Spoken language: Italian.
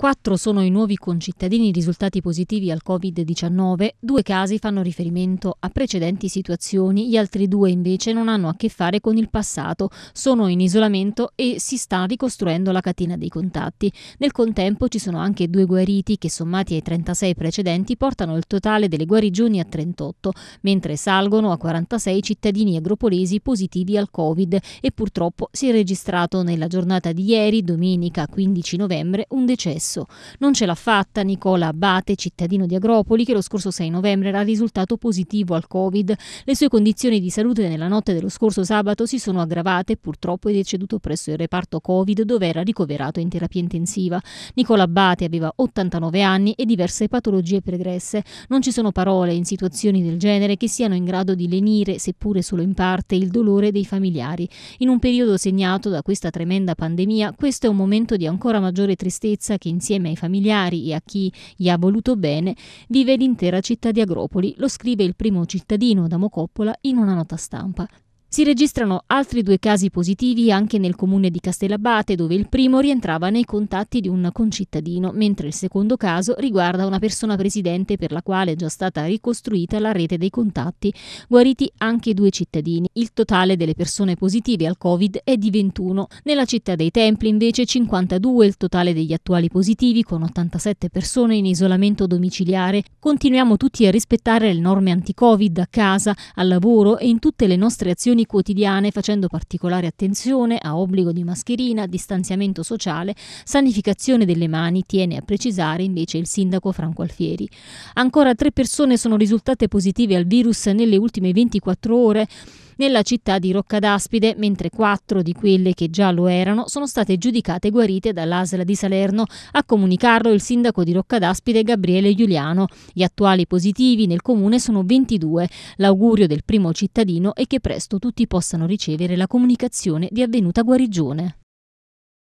Quattro sono i nuovi concittadini risultati positivi al Covid-19, due casi fanno riferimento a precedenti situazioni, gli altri due invece non hanno a che fare con il passato, sono in isolamento e si sta ricostruendo la catena dei contatti. Nel contempo ci sono anche due guariti che sommati ai 36 precedenti portano il totale delle guarigioni a 38, mentre salgono a 46 cittadini agropolesi positivi al Covid e purtroppo si è registrato nella giornata di ieri, domenica 15 novembre, un decesso stesso. Non ce l'ha fatta Nicola Abate, cittadino di Agropoli, che lo scorso 6 novembre era risultato positivo al Covid. Le sue condizioni di salute nella notte dello scorso sabato si sono aggravate e purtroppo è deceduto presso il reparto Covid dove era ricoverato in terapia intensiva. Nicola Abate aveva 89 anni e diverse patologie pregresse. Non ci sono parole in situazioni del genere che siano in grado di lenire, seppure solo in parte, il dolore dei familiari. In un periodo segnato da questa tremenda pandemia, questo è un momento di ancora maggiore tristezza che in insieme ai familiari e a chi gli ha voluto bene, vive l'intera città di Agropoli, lo scrive il primo cittadino da Mocoppola in una nota stampa. Si registrano altri due casi positivi anche nel comune di Castellabate, dove il primo rientrava nei contatti di un concittadino, mentre il secondo caso riguarda una persona presidente per la quale è già stata ricostruita la rete dei contatti, guariti anche due cittadini. Il totale delle persone positive al Covid è di 21. Nella città dei Templi invece 52 il totale degli attuali positivi, con 87 persone in isolamento domiciliare. Continuiamo tutti a rispettare le norme anti-Covid a casa, al lavoro e in tutte le nostre azioni azioni quotidiane facendo particolare attenzione a obbligo di mascherina, distanziamento sociale, sanificazione delle mani, tiene a precisare invece il sindaco Franco Alfieri. Ancora tre persone sono risultate positive al virus nelle ultime 24 ore nella città di Roccadaspide, mentre quattro di quelle che già lo erano sono state giudicate guarite dall'Asla di Salerno, a comunicarlo il sindaco di Roccadaspide Gabriele Giuliano. Gli attuali positivi nel comune sono 22. L'augurio del primo cittadino è che presto tutti possano ricevere la comunicazione di avvenuta guarigione.